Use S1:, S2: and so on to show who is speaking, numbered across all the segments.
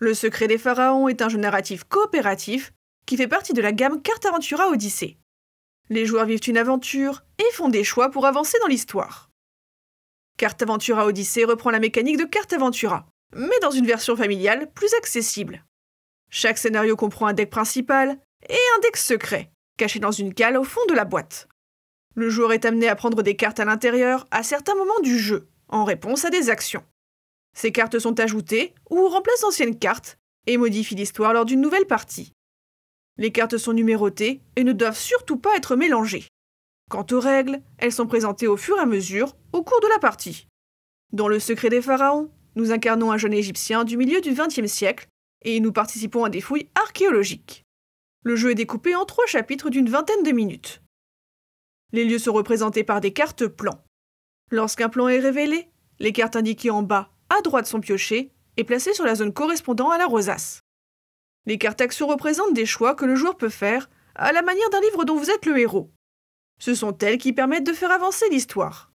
S1: Le secret des pharaons est un jeu narratif coopératif qui fait partie de la gamme Cartaventura Odyssée. Les joueurs vivent une aventure et font des choix pour avancer dans l'histoire. Carte Aventura Odyssée reprend la mécanique de Aventura, mais dans une version familiale plus accessible. Chaque scénario comprend un deck principal et un deck secret, caché dans une cale au fond de la boîte. Le joueur est amené à prendre des cartes à l'intérieur à certains moments du jeu, en réponse à des actions. Ces cartes sont ajoutées ou remplacent d'anciennes cartes et modifient l'histoire lors d'une nouvelle partie. Les cartes sont numérotées et ne doivent surtout pas être mélangées. Quant aux règles, elles sont présentées au fur et à mesure au cours de la partie. Dans Le secret des pharaons, nous incarnons un jeune Égyptien du milieu du XXe siècle et nous participons à des fouilles archéologiques. Le jeu est découpé en trois chapitres d'une vingtaine de minutes. Les lieux sont représentés par des cartes plans. Lorsqu'un plan est révélé, les cartes indiquées en bas à droite son piocher et placé sur la zone correspondant à la rosace. Les cartes actions représentent des choix que le joueur peut faire à la manière d'un livre dont vous êtes le héros. Ce sont elles qui permettent de faire avancer l'histoire.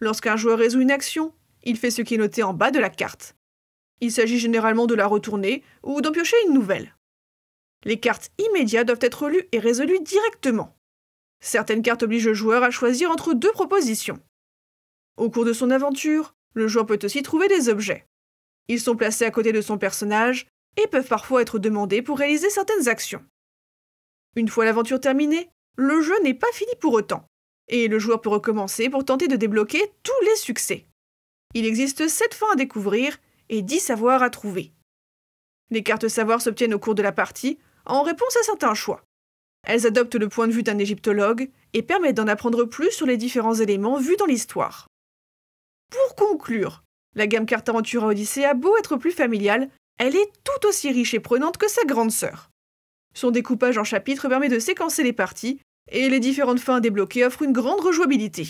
S1: Lorsqu'un joueur résout une action, il fait ce qui est noté en bas de la carte. Il s'agit généralement de la retourner ou d'en piocher une nouvelle. Les cartes immédiates doivent être lues et résolues directement. Certaines cartes obligent le joueur à choisir entre deux propositions. Au cours de son aventure, le joueur peut aussi trouver des objets. Ils sont placés à côté de son personnage et peuvent parfois être demandés pour réaliser certaines actions. Une fois l'aventure terminée, le jeu n'est pas fini pour autant, et le joueur peut recommencer pour tenter de débloquer tous les succès. Il existe 7 fins à découvrir et 10 savoirs à trouver. Les cartes savoirs s'obtiennent au cours de la partie en réponse à certains choix. Elles adoptent le point de vue d'un égyptologue et permettent d'en apprendre plus sur les différents éléments vus dans l'histoire conclure, la gamme carte aventure Odyssée a beau être plus familiale, elle est tout aussi riche et prenante que sa grande sœur. Son découpage en chapitres permet de séquencer les parties, et les différentes fins débloquées offrent une grande rejouabilité.